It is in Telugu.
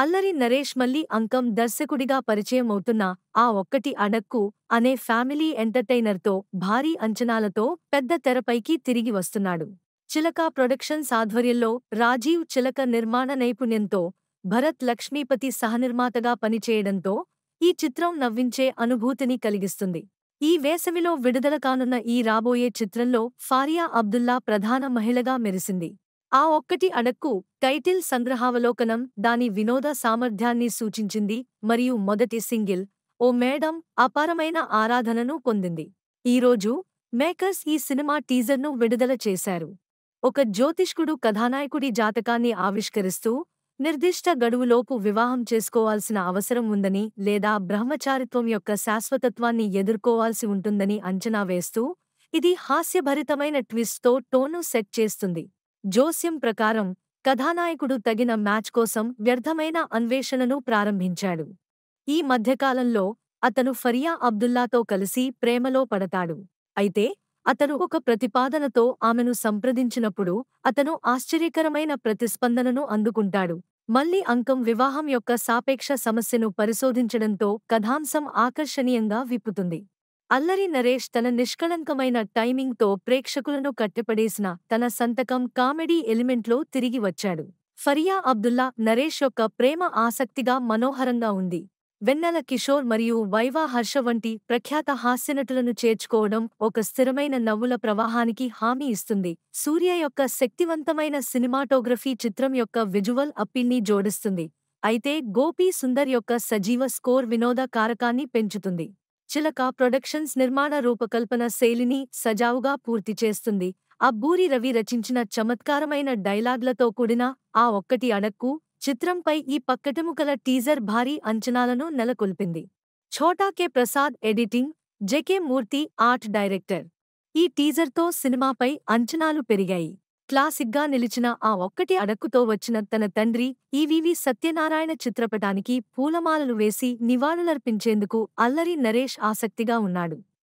అల్లరి నరేష్ మల్లి అంకం దర్శకుడిగా పరిచయమవుతున్న ఆ ఒక్కటి అడక్కు అనే ఫ్యామిలీ ఎంటర్టైనర్తో భారీ అంచనాలతో పెద్ద తెరపైకి తిరిగి వస్తున్నాడు చిలక ప్రొడక్షన్స్ ఆధ్వర్యంలో రాజీవ్ చిలక నిర్మాణ నైపుణ్యంతో భరత్ లక్ష్మీపతి సహనిర్మాతగా పనిచేయడంతో ఈ చిత్రం నవ్వించే అనుభూతిని కలిగిస్తుంది ఈ వేసవిలో విడుదల కానున్న ఈ రాబోయే చిత్రంలో ఫారియా అబ్దుల్లా ప్రధాన మహిళగా మెరిసింది ఆ ఒక్కటి అడక్కు టైటిల్ సంగ్రహావలోకనం దాని వినోద సామర్థ్యాన్ని సూచించింది మరియు మొదటి సింగిల్ ఓ మేడం అపారమైన ఆరాధనను పొందింది ఈరోజు మేకర్స్ ఈ సినిమా టీజర్ను విడుదల చేశారు ఒక జ్యోతిష్కుడు కథానాయకుడి జాతకాన్ని ఆవిష్కరిస్తూ నిర్దిష్ట గడువులోపు వివాహం చేసుకోవాల్సిన అవసరం ఉందని లేదా బ్రహ్మచారిత్వం యొక్క శాశ్వతత్వాన్ని ఎదుర్కోవాల్సి ఉంటుందని అంచనా వేస్తూ ఇది హాస్యభరితమైన ట్విస్ట్తో టోను సెట్ చేస్తుంది జోస్యం ప్రకారం కథానాయకుడు తగిన మ్యాచ్ కోసం వ్యర్థమైన అన్వేషణను ప్రారంభించాడు ఈ మధ్యకాలంలో అతను ఫరియా అబ్దుల్లాతో కలిసి ప్రేమలో పడతాడు అయితే అతను ఒక ప్రతిపాదనతో ఆమెను సంప్రదించినప్పుడు అతను ఆశ్చర్యకరమైన ప్రతిస్పందనను అందుకుంటాడు మళ్లీ అంకం వివాహం యొక్క సాపేక్ష సమస్యను పరిశోధించడంతో కథాంశం ఆకర్షణీయంగా విప్పుతుంది అల్లరి నరేష్ తన నిష్కళంకమైన టైమింగ్తో ప్రేక్షకులను కట్టపడేసిన తన సంతకం కామెడీ ఎలిమెంట్లో తిరిగి వచ్చాడు ఫరియా అబ్దుల్లా నరేష్ యొక్క ప్రేమ ఆసక్తిగా మనోహరంగా ఉంది వెన్నెల కిషోర్ మరియు వైవా హర్ష వంటి ప్రఖ్యాత హాస్యనటులను చేర్చుకోవడం ఒక స్థిరమైన నవ్వుల ప్రవాహానికి హామీ ఇస్తుంది సూర్య యొక్క శక్తివంతమైన సినిమాటోగ్రఫీ చిత్రం యొక్క విజువల్ అప్పీల్ని జోడిస్తుంది అయితే గోపీ సుందర్ యొక్క సజీవ స్కోర్ వినోద కారకాన్ని పెంచుతుంది చిలక ప్రొడక్షన్స్ నిర్మాణ రూపకల్పన శైలిని సజావుగా పూర్తి చేస్తుంది అబ్బూరి రవి రచించిన చమత్కారమైన డైలాగ్లతో కూడిన ఆ ఒక్కటి అడక్కు చిత్రంపై ఈ పక్కటముకల టీజర్ భారీ అంచనాలను నెలకొల్పింది Chota K Prasad editing J K Murthy art director ఈ టీజర్తో సినిమాపై అంచనాలు పెరిగాయి క్లాసిక్గా నిలిచిన ఆ ఒక్కటి అడక్కుతో వచ్చిన తన తండ్రి ఈవీవీ సత్యనారాయణ చిత్రపటానికి పూలమాలలు వేసి నివాళులర్పించేందుకు అల్లరి నరేష్ ఆసక్తిగా ఉన్నాడు